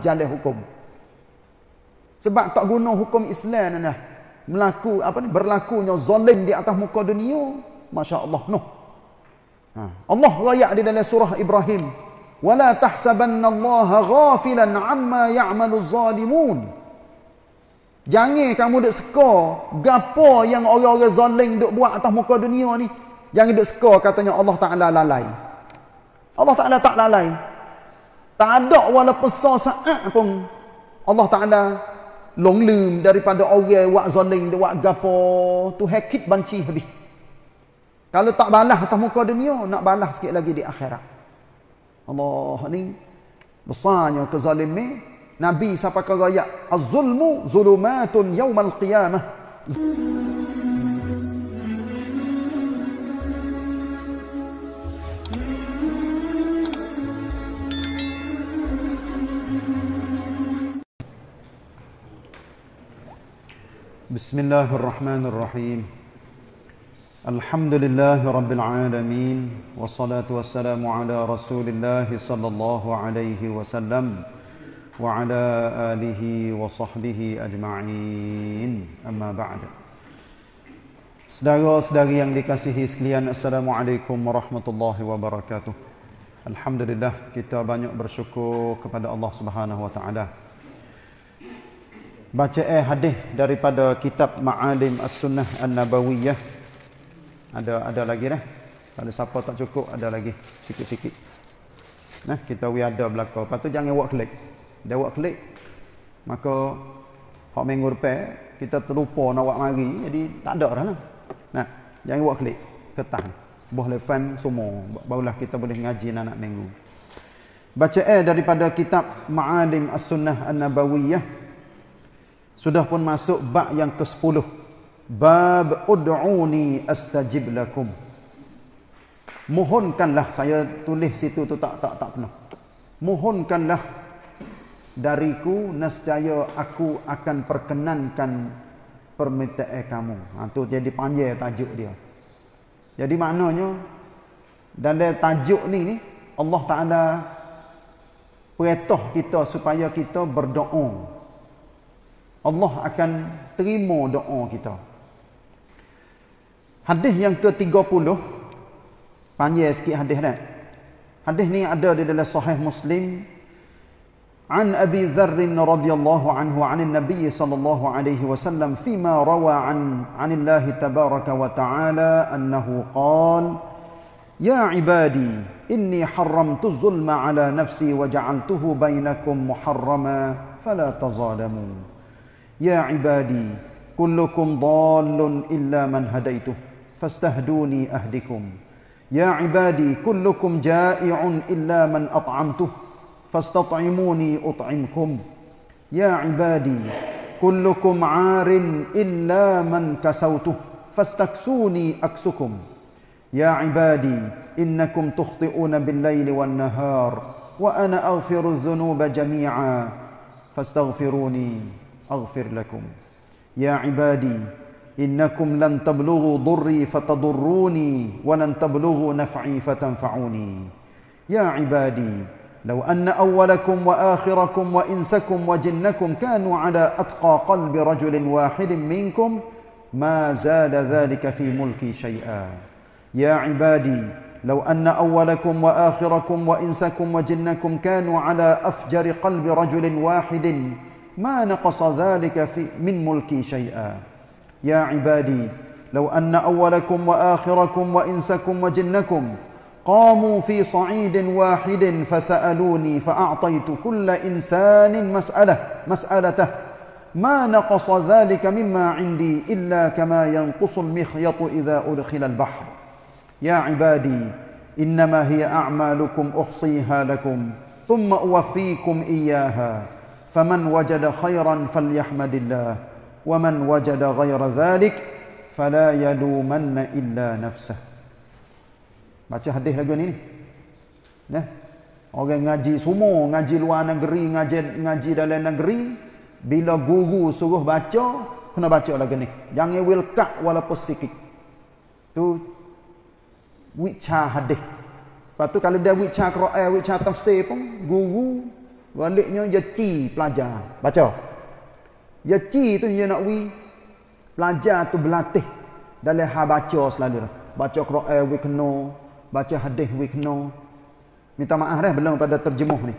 jalan hukum. Sebab tak guna hukum Islam ni lah. Melaku, apa ni, berlakunya zalim di atas muka dunia. Masya Allah, noh. Ha. Allah rayak di dalam surah Ibrahim. وَلَا تَحْسَبَنَّ اللَّهَ غَافِلًا عَمَّا يَعْمَلُ الظَّالِمُونَ Jangan kamu duduk seka gapo yang orang-orang zalim duduk buat atas muka dunia ni. Jangan duduk seka katanya Allah Ta'ala lalai. Allah Ta'ala tak lalai. Tak ada walaupun sah saat pun Allah Ta'ala long lum daripada orang wak zalim wak gapo tu hakit banci habis. Kalau tak balas atas muka dunia nak balas sikit lagi di akhirat. Allah ni besarnya kezalimi Nabi siapa kagaya az-zulmu zulumatun yaumal qiyamah. Zul بسم الله الرحمن الرحيم الحمد لله رب العالمين والصلاة والسلام على رسول الله صلى الله عليه وسلم وعلى آله وصحبه أجمعين أما بعد Sedara sedari yang dikasihi sekalian Assalamualaikum warahmatullahi wabarakatuh Alhamdulillah kita banyak bersyukur kepada Allah Subhanahu wa taala Baca bacaan eh, hadis daripada kitab Ma'alim As-Sunnah An-Nabawiyah. Ada ada lagi eh? dah. Kalau siapa tak cukup ada lagi sikit-sikit. Nah, kita we ada belaka. Lepas tu jangan buat klik. Dia buat klik. Maka hak minggu depan kita terlupa nak buat mari jadi tak ada dah lah. Nah, jangan buat klik. Ketah. Boleh fan semua. Barulah kita boleh ngaji anak Baca eh daripada kitab Ma'alim As-Sunnah An-Nabawiyah sudah pun masuk bab yang ke-10 bab ud'uni astajib lakum mohonkanlah saya tulis situ tu tak tak tak pernah mohonkanlah dariku nescaya aku akan perkenankan permintaan kamu ha tu jadi panjang tajuk dia jadi maknanya dan dia tajuk ni ni Allah Taala perintah kita supaya kita berdoa Allah akan terima doa kita. Hadis yang ke-30 panjang sikit hadis dah. Hadis ni ada di dalam Sahih Muslim عن أبي ذر رضي الله عنه عن النبي صلى الله عليه وسلم فيما روى عن عن الله تبارك وتعالى أنه قال يا عبادي إني حرمت الظلم على نفسي وجعلته بينكم محرما فلا تظالمون يا عبادي كلكم ضال إلا من هديته فاستهدوني أهدكم يا عبادي كلكم جائع إلا من أطعمته فاستطعموني أطعمكم يا عبادي كلكم عار إلا من كسوته فاستكسوني أكسكم يا عبادي إنكم تخطئون بالليل والنهار وأنا أغفر الذنوب جميعا فاستغفروني أغفر لكم يا عبادي إنكم لن تبلغوا ضري فتضروني ولن تبلغوا نفعي فتنفعوني يا عبادي لو أن أولكم وآخركم وإنسكم وجنكم كانوا على أتقى قلب رجل واحد منكم ما زال ذلك في ملكي شيئا يا عبادي لو أن أولكم وآخركم وإنسكم وجنكم كانوا على أفجر قلب رجل واحد ما نقص ذلك في من ملكي شيئا يا عبادي لو أن أولكم وآخركم وإنسكم وجنكم قاموا في صعيد واحد فسألوني فأعطيت كل إنسان مسألة مسألته ما نقص ذلك مما عندي إلا كما ينقص المخيط إذا أدخل البحر يا عبادي إنما هي أعمالكم أحصيها لكم ثم أوفيكم إياها فمن وجد خيرا فليحمد الله ومن وجد غير ذلك فلا يلومن الا نفسه baca hadis lagu ni ni nah orang ngaji semua ngaji luar negeri ngaji ngaji dalam negeri bila guru suruh baca kena baca lagu ni jangan wilkak walaupun sikit tu wicah hadis Patu kalau dia wicha Quran, wicha tafsir pun, guru Baliknya dia ci pelajar. Baca. Dia ci tu dia nak wi pelajar tu berlatih dalam ha baca selalu. Baca Quran we kno, baca hadis we kno. Minta maaf dah belum pada terjemuh ni.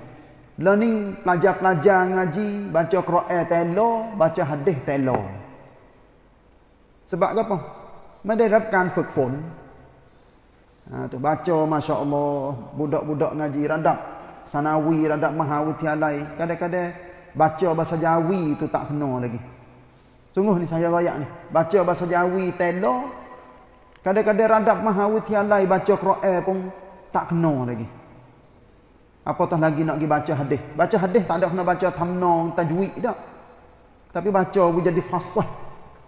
Learning pelajar-pelajar ngaji baca Quran telo, baca hadis telo. Sebab apa? Menerapkan fikfon. Ha, tu baca masya-Allah budak-budak ngaji randap sanawi radak mahawi alai kadang-kadang baca bahasa jawi tu tak kena lagi sungguh ni saya rakyat ni baca bahasa jawi telo kadang-kadang radak mahawi alai baca Quran pun tak kena lagi Apa tah lagi nak pergi baca hadis baca hadis tak ada kena baca tamnong tajwid dak tapi baca boleh jadi fasah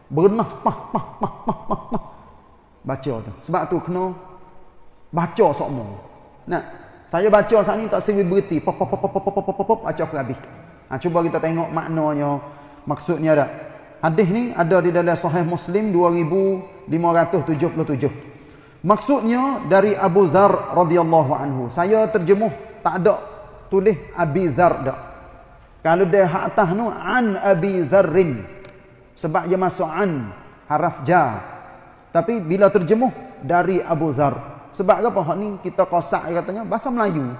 bernah pah pah pah pah pah baca tu sebab tu kena baca sokmo nak saya baca saat ni tak sibuk berhenti. Pop, pop, pop, pop, pop, pop, pop, pop, pop, baca aku habis. Ha, cuba kita tengok maknanya, maksudnya ada. Hadis ni ada di dalam Sahih Muslim 2577. Maksudnya dari Abu Dhar radhiyallahu anhu. Saya terjemuh tak ada tulis Abi Dhar dak. Kalau dia hak atas nu an Abi Dharrin. Sebab dia masuk an haraf ja. Tapi bila terjemuh dari Abu Dhar. Sebab apa? Hak ni kita kosak katanya bahasa Melayu.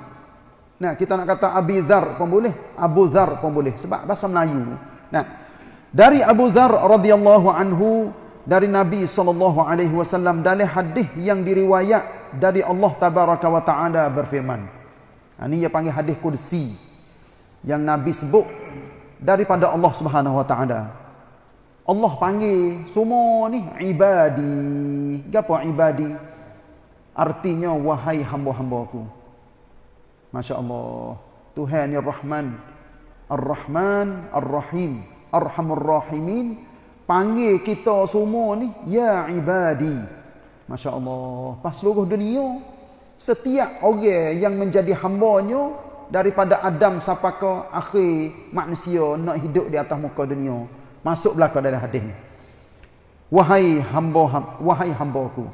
Nah, kita nak kata Abi Dzar pun boleh, Abu Dzar pun boleh sebab bahasa Melayu. Nah. Dari Abu Dzar radhiyallahu anhu dari Nabi sallallahu alaihi wasallam dari hadis yang diriwayat dari Allah tabaraka wa taala berfirman. Nah, ini dia panggil hadis kursi yang Nabi sebut daripada Allah subhanahu wa taala. Allah panggil semua ni ibadi. Gapo ibadi? Artinya wahai hamba-hambaku. Masya Allah. Tuhan yang Rahman. Ar-Rahman, Ar-Rahim, Arhamur Rahimin. Panggil kita semua ni. Ya ibadi. Masya Allah. Pas seluruh dunia. Setiap orang yang menjadi hambanya. Daripada Adam sampai ke akhir manusia nak hidup di atas muka dunia. Masuk belakang dalam hadis ni. Wahai hamba, wahai hamba Wahai hamba aku.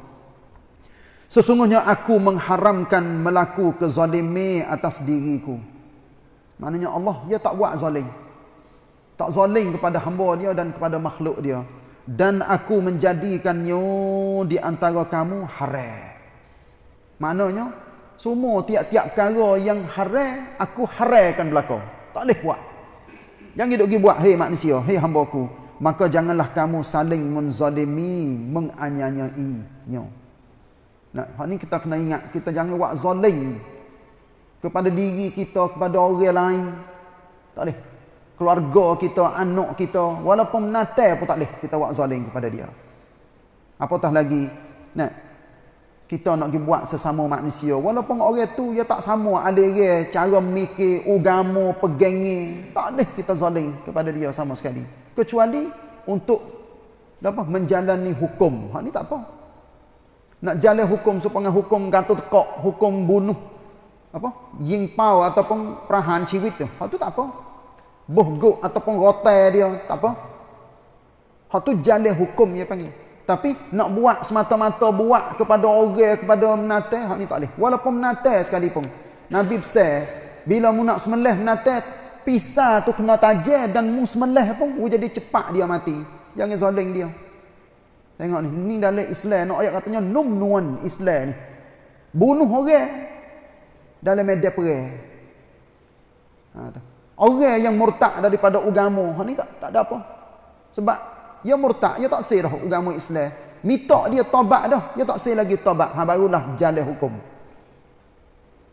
Sesungguhnya aku mengharamkan melaku kezalimi atas diriku. Maknanya Allah, dia tak buat zalim. Tak zalim kepada hamba dia dan kepada makhluk dia. Dan aku menjadikannya di antara kamu haram. Maknanya, semua tiap-tiap perkara yang haram, aku haramkan belakang. Tak boleh buat. Jangan hidup pergi buat, hei manusia, hei hamba aku. Maka janganlah kamu saling menzalimi, menganyanyainya. Maksudnya, Nah, ini kita kena ingat. Kita jangan buat zalim kepada diri kita, kepada orang lain. Tak boleh. Keluarga kita, anak kita. Walaupun menatai pun tak boleh kita buat zalim kepada dia. Apatah lagi, Nah, kita nak pergi buat sesama manusia. Walaupun orang tu dia tak sama aliran, cara mikir, agama, pegangi, tak boleh kita zalim kepada dia sama sekali. Kecuali untuk apa? Menjalani hukum. Ha ni tak apa nak jalan hukum supaya hukum gantung tekok, hukum bunuh apa? Ying pau ataupun perahan ciwit tu. Hak tu tak apa. Bohgo ataupun rotel dia tak apa. Hak tu jalan hukum dia panggil. Tapi nak buat semata-mata buat kepada orang kepada menate hak ni tak boleh. Walaupun menate sekali pun. Nabi besar bila mu nak semelih menate pisah tu kena tajam dan mu semelih pun jadi cepat dia mati. Jangan zoling dia. Tengok ni, ni dalam Islam, nak ayat katanya nuan Islam ni. Bunuh orang dalam medan perang. Ha tu. Orang yang murtad daripada agama, ha ni tak tak ada apa. Sebab dia ya murtad, dia ya tak sah dah agama Islam. Minta dia tobat dah, dia ya tak sah lagi tobat. Ha barulah jalan hukum.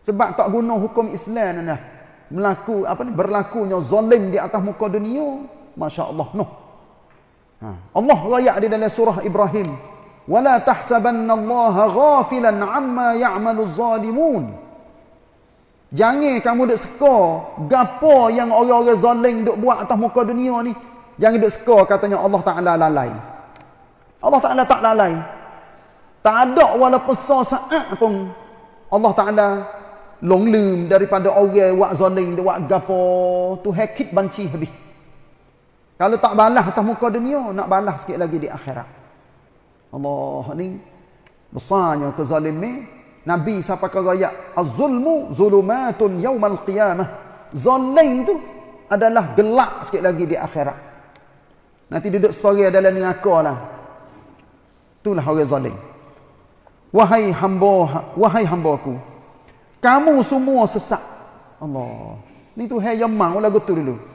Sebab tak guna hukum Islam ni Melaku apa ni berlakunya zalim di atas muka dunia. Masya-Allah. Noh. Ha. Allah royak di dalam surah Ibrahim. Wala tahsabanna Allah ghafilan amma ya'malu zalimun. Jangan kamu duk seka gapo yang orang-orang zalim duk buat atas muka dunia ni. Jangan duk seka katanya Allah Taala lalai. Allah Taala tak lalai. Tak ada walaupun so saat pun Allah Taala long lum daripada orang buat zalim duk buat gapo tu hakit banci habis. Kalau tak balas atas muka dunia, nak balas sikit lagi di akhirat. Allah ni besarnya kezalimi. Nabi siapa kau kaya? Az-zulmu zulumatun yawmal qiyamah. Zalim tu adalah gelak sikit lagi di akhirat. Nanti duduk sore dalam neraka lah. Itulah orang zalim. Wahai hamba, wahai hamba aku. Kamu semua sesak Allah. Ni tu hai yang mang tu dulu.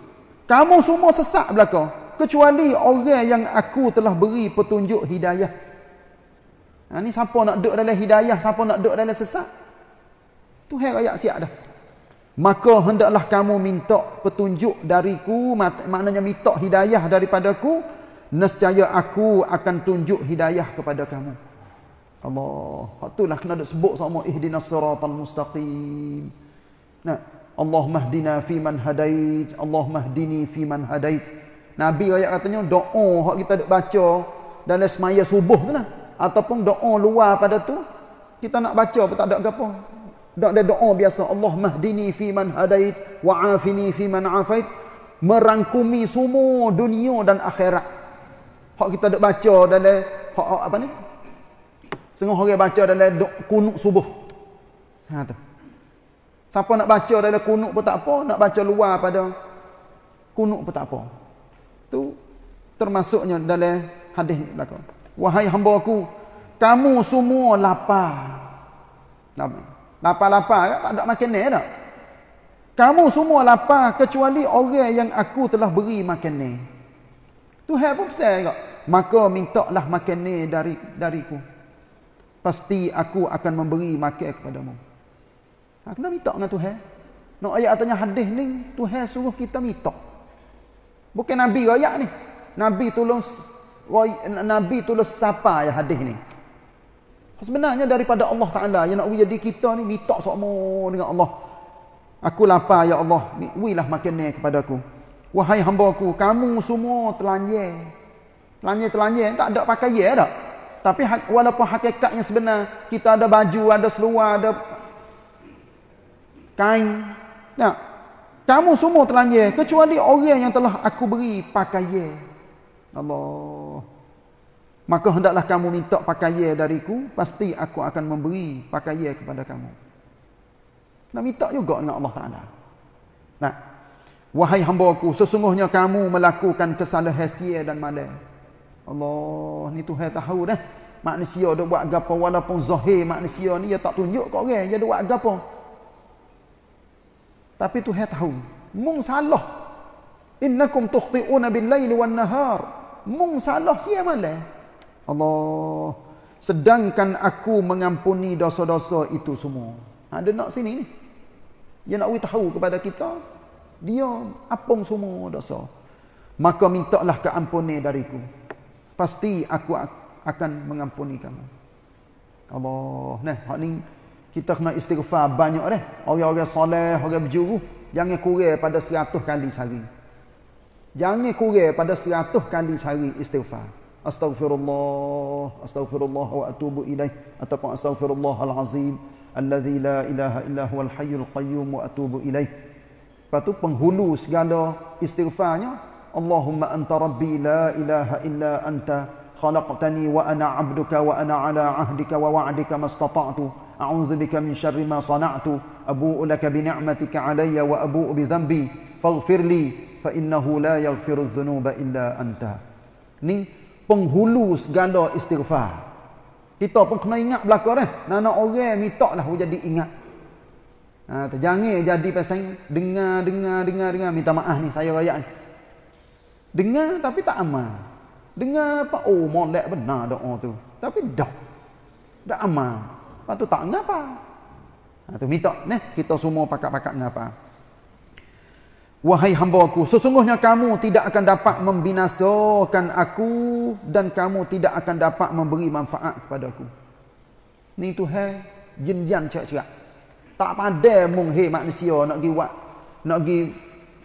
Kamu semua sesat belaka. Kecuali orang yang aku telah beri petunjuk hidayah. Ha, ni siapa nak duduk dalam hidayah, siapa nak duduk dalam sesat. Tu hai rakyat siap dah. Maka hendaklah kamu minta petunjuk dariku, maknanya minta hidayah daripadaku, nescaya aku akan tunjuk hidayah kepada kamu. Allah, itulah kena duk sebut sama ihdinas siratal mustaqim. Nah, Allahumma hdina fi man hadait, Allahumma hdini fi man hadait. Nabi ayat katanya doa hak kita duk baca dalam semaya subuh tu lah. Ataupun doa luar pada tu kita nak baca pun tak ada apa. Tak ada doa biasa. Allah Mahdini fi man hadait wa afini fi man afait. Merangkumi semua dunia dan akhirat. Hak kita duk baca dalam hak, apa ni? Sengah orang baca dalam kunuk subuh. Ha tu. Siapa nak baca dalam kunuk pun tak apa, nak baca luar pada kunuk pun tak apa. Tu termasuknya dalam hadis ni belakang. Wahai hamba aku, kamu semua lapar. Lapar-lapar kan? tak ada makan ni tak? Kamu semua lapar kecuali orang yang aku telah beri makan ni. Tu hal pun besar juga. Maka mintalah makan ni dari dariku. Pasti aku akan memberi makan kepadamu. mu. Ha, kena minta dengan Tuhan. Nak ayat tanya hadis ni, Tuhan suruh kita minta. Bukan Nabi ayat ni. Nabi tolong Nabi tulis siapa ya hadis ni. Sebenarnya daripada Allah Ta'ala yang nak jadi kita ni, minta semua dengan Allah. Aku lapar ya Allah, wilah makin ni kepada aku. Wahai hamba aku, kamu semua telanjir. Telanjir-telanjir, tak ada pakaian tak? Tapi walaupun hakikat yang sebenar, kita ada baju, ada seluar, ada kain. Nah, Kamu semua telanjir kecuali orang yang telah aku beri pakaian. Allah. Maka hendaklah kamu minta pakaian dariku, pasti aku akan memberi pakaian kepada kamu. Nak minta juga dengan Allah Ta'ala. Nah, Wahai hamba aku, sesungguhnya kamu melakukan kesalahan hasil dan malam. Allah, ni Tuhan tahu dah. Manusia ada buat gapa walaupun zahir manusia ni, dia tak tunjuk ke orang. Dia buat gapa. Tapi Tuhan tahu. Mung salah. Innakum tukhti'una bin layli wan nahar. Mung salah siya malah. Allah. Sedangkan aku mengampuni dosa-dosa itu semua. Ada ha, nak sini ni. Dia nak tahu kepada kita. Dia apung semua dosa. Maka mintalah keampunan dariku. Pasti aku akan mengampuni kamu. Allah. Nah, hak kita kena istighfar banyak deh. Orang-orang soleh, orang berjuru. Jangan kurang pada seratus kali sehari. Jangan kurang pada seratus kali sehari istighfar. Astaghfirullah, astaghfirullah wa atubu ilaih. Ataupun astaghfirullah alazim, azim la ilaha illa huwal hayyul qayyum wa atubu ilaih. Lepas tu penghulu segala istighfarnya. Allahumma anta rabbi la ilaha illa anta khalaqtani wa ana abduka wa ana ala ahdika wa wa'dika mastata'tu. أعوذ بك من شر ما صنعت أبوء لك بنعمتك علي وأبوء بذنبي فاغفر لي فإنه لا يغفر الذنوب إلا أنت ni penghulu segala istighfar. Kita pun kena ingat belaka dah. Nak nak orang minta lah jadi ingat. Ha, terjangir jadi pasang dengar dengar dengar dengar minta maaf ni saya rakyat ni. Dengar tapi tak amal. Dengar apa oh molek benar doa tu. Tapi dah. tak amal. Lepas tu tak ngapa. Ha, tu minta ne, kita semua pakak-pakak ngapa. Wahai hamba aku, sesungguhnya kamu tidak akan dapat membinasakan aku dan kamu tidak akan dapat memberi manfaat kepada aku. Ni tu hai jenjan cerak-cerak. Tak padai mung hai manusia nak gi buat, nak gi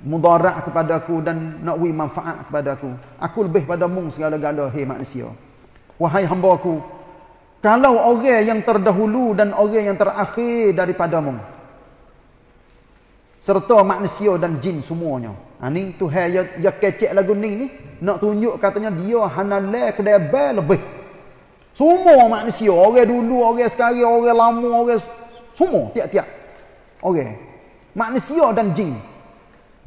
mudarat kepada aku dan nak wui manfaat kepada aku. Aku lebih pada mung segala-gala hai manusia. Wahai hamba aku, kalau orang yang terdahulu dan orang yang terakhir daripadamu serta manusia dan jin semuanya ha ni tuhan yang ya kecek lagu ni ni nak tunjuk katanya dia hanal kedai lebih semua manusia orang dulu orang sekarang orang lama orang semua tiap-tiap orang manusia dan jin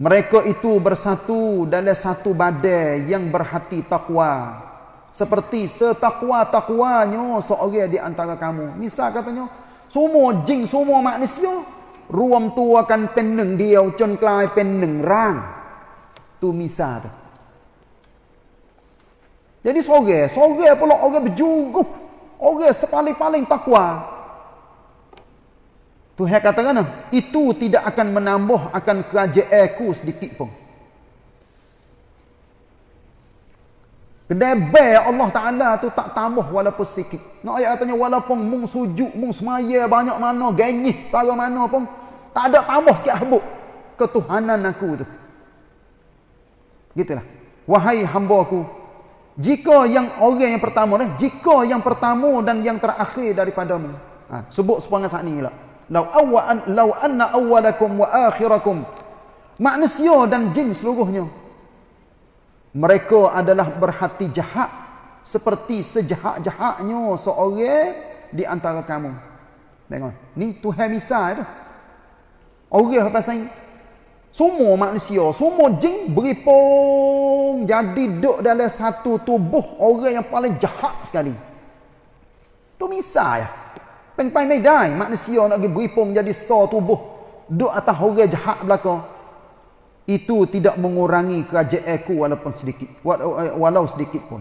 mereka itu bersatu dalam satu badai yang berhati takwa seperti setakwa-takwanya seorang di antara kamu. Misal katanya, semua jin semua manusia ruam tu akan penung dia jen kelai penung rang. Tu misal tu. Jadi seorang, seorang pula orang berjuguh. Orang sepaling-paling takwa. Tuhan katakan, itu tidak akan menambah akan kerajaan ku sedikit pun. Kedai bay Allah Ta'ala tu tak tambah walaupun sikit. Nak ayat katanya walaupun mung sujuk, mung semaya banyak mana, genyih sara mana pun. Tak ada tambah sikit habuk. Ketuhanan aku tu. Gitulah. Wahai hamba aku. Jika yang orang yang pertama ni, jika yang pertama dan yang terakhir daripadamu. Ha, sebut sepanjang saat ni lah. Lau, awa an, lau anna awalakum wa akhirakum. Manusia dan jin seluruhnya. Mereka adalah berhati jahat seperti sejahat-jahatnya seorang di antara kamu. Tengok, ni tu misal tu. Orang apa sahaja. Semua manusia, semua jin beripung jadi duduk dalam satu tubuh orang yang paling jahat sekali. Tu misal ya. Pengpai medai manusia nak beripung jadi satu tubuh duduk atas orang jahat belakang itu tidak mengurangi kerajaanku walaupun sedikit walau sedikit pun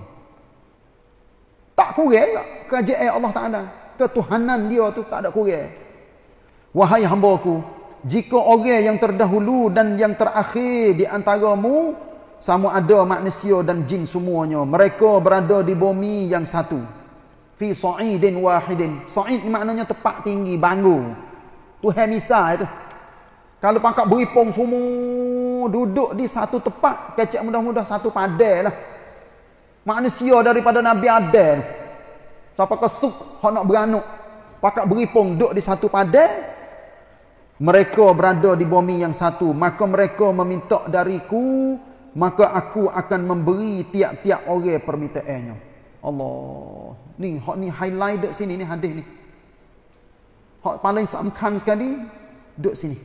tak kurang kerajaan Allah Taala ketuhanan dia tu tak ada kurang wahai hamba aku, jika orang yang terdahulu dan yang terakhir di antaramu sama ada manusia dan jin semuanya mereka berada di bumi yang satu fi sa'idin wahidin sa'id maknanya tepat tinggi bangun tu hemisa itu kalau pangkat beripung semua duduk di satu tempat kecek mudah-mudah satu padel lah manusia daripada Nabi Adam siapa kesuk hok nak beranuk pakak beripung duduk di satu padel mereka berada di bumi yang satu maka mereka meminta dariku maka aku akan memberi tiap-tiap orang permintaannya Allah ni hok ni highlight sini ni hadis ni hok paling sangkan sekali duduk sini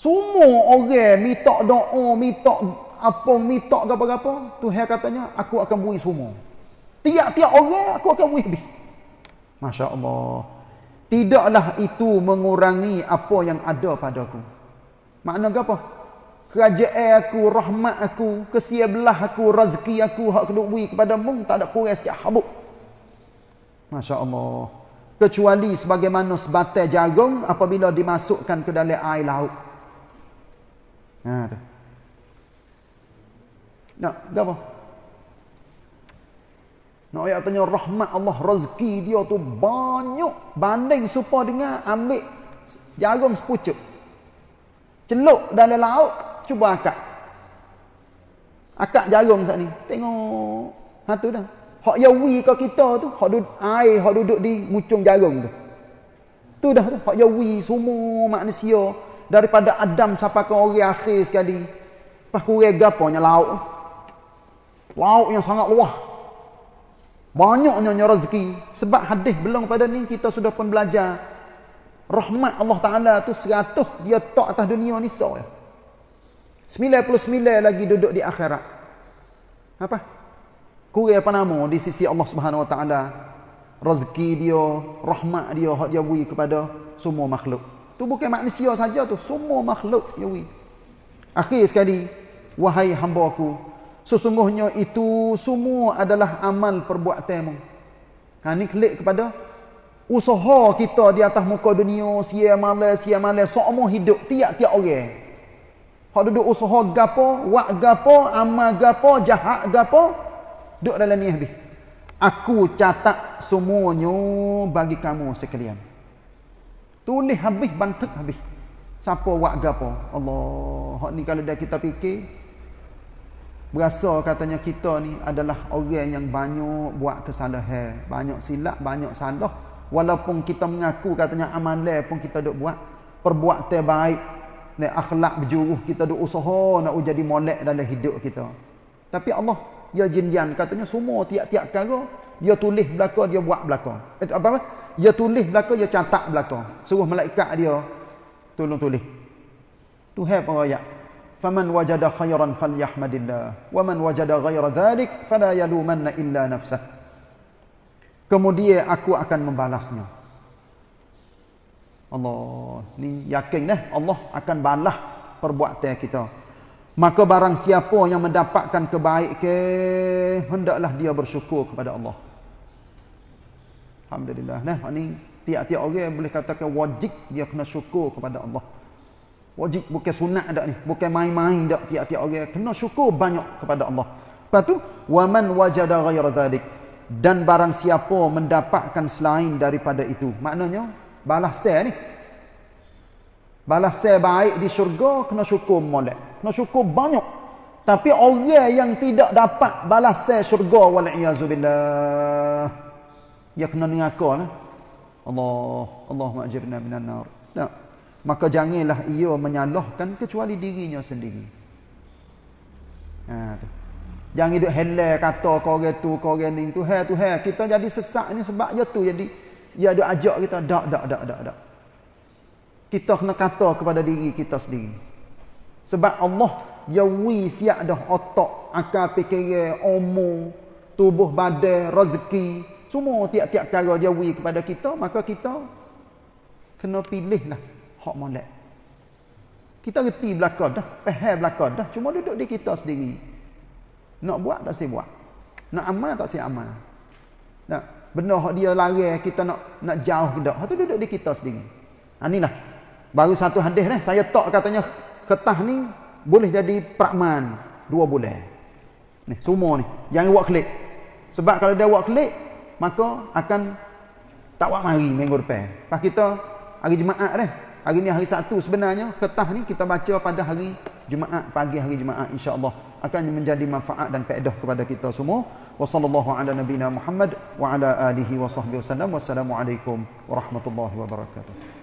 semua orang minta doa, minta apa, minta ke apa-apa. Tuhan katanya, aku akan beri semua. Tiap-tiap orang, aku akan beri lebih. Masya Allah. Tidaklah itu mengurangi apa yang ada padaku. Makna ke apa? Kerajaan aku, rahmat aku, kesiablah aku, rezeki aku, hak kena beri kepada mu, tak ada kurang sikit habuk. Masya Allah. Kecuali sebagaimana sebatai jagung apabila dimasukkan ke dalam air laut. Ha tu. Nak, dah apa? Nak ayat tanya rahmat Allah rezeki dia tu banyak banding serupa dengan ambil jarum sepucuk. Celuk dalam laut cuba akak. Akak jagung sat ni. Tengok. Ha tu dah. Hak yawi kau kita tu, hak duduk air, hak duduk di mucung jagung tu. Tu dah tu, hak yawi semua manusia daripada Adam sampai ke orang akhir sekali. Pas kurang gapanya lauk. Lauk yang sangat luah. Banyaknya rezeki. Sebab hadis belum pada ni kita sudah pun belajar. Rahmat Allah Ta'ala tu seratus dia tak atas dunia ni so. Sembilan puluh sembilan lagi duduk di akhirat. Apa? Kurang apa nama di sisi Allah Subhanahu Wa Ta'ala. Rezeki dia, rahmat dia, hak dia beri kepada semua makhluk. Tu bukan manusia saja tu, semua makhluk Yahweh. Akhir sekali, wahai hamba aku, sesungguhnya itu semua adalah amal perbuatanmu. Ha ni klik kepada usaha kita di atas muka dunia, sia malas, sia malas, semua hidup tiap-tiap orang. Hak duduk usaha gapo, wak gapo, amal gapo, jahat gapo, duduk dalam ni habis. Aku catat semuanya bagi kamu sekalian. Tulis habis, bantuk habis. Siapa buat apa? Allah. Hak ni kalau dah kita fikir, berasa katanya kita ni adalah orang yang banyak buat kesalahan. Banyak silap, banyak salah. Walaupun kita mengaku katanya amalan pun kita duk buat. Perbuat terbaik. Ni akhlak berjuruh kita duk usaha nak jadi molek dalam hidup kita. Tapi Allah ya jinjan katanya semua tiap-tiap kara dia tulis belaka dia buat belaka itu eh, apa, apa dia tulis belaka dia catat belaka suruh malaikat dia tolong tulis tu hai para faman wajada khayran falyahmadillah wa man wajada ghaira dhalik fala yalumanna illa nafsah kemudian aku akan membalasnya Allah ni yakin eh Allah akan balas perbuatan kita Maka barang siapa yang mendapatkan kebaikan, hendaklah dia bersyukur kepada Allah. Alhamdulillah. Nah, ini tiap-tiap orang boleh katakan wajib dia kena syukur kepada Allah. Wajib bukan sunat dah ni. Bukan main-main dah. tiap-tiap orang. Kena syukur banyak kepada Allah. Lepas tu, وَمَنْ وَجَدَ غَيْرَ ذَلِكَ Dan barang siapa mendapatkan selain daripada itu. Maknanya, balas saya ni. Balas saya baik di syurga, kena syukur molek. Nak syukur banyak. Tapi orang yang tidak dapat balas syurga wal'iyazubillah. Ya kena mengaku lah. Allah, Allah ma'ajibna minan nar. Tak. Maka janganlah ia menyalahkan kecuali dirinya sendiri. Ha, tu. Jangan hidup helai kata korang tu, korang ni tu. Hei tu, hei. Kita jadi sesak ni sebab je ya tu. Jadi, ya ada ajak kita. dak dak dak dak tak. Kita kena kata kepada diri kita sendiri. Sebab Allah yawi siap dah otak, akal fikiran, umur, tubuh badan, rezeki, semua tiap-tiap cara dia wi kepada kita, maka kita kena pilihlah hak molek. Kita reti belakang dah, faham belakang dah, cuma duduk di kita sendiri. Nak buat tak saya buat. Nak amal tak saya amal. Nak benda hak dia lari kita nak nak jauh dah. Hak tu duduk di kita sendiri. Ha inilah. Baru satu hadis dah, saya tak katanya kertas ni boleh jadi prakman dua bulan. Ni, semua ni. Jangan buat klik. Sebab kalau dia buat klik, maka akan tak buat mari minggu depan. Lepas kita, hari Jumaat dah. Hari ni hari satu sebenarnya, kertas ni kita baca pada hari Jumaat, pagi hari Jumaat Allah Akan menjadi manfaat dan pedah kepada kita semua. Wassalamualaikum warahmatullahi wabarakatuh.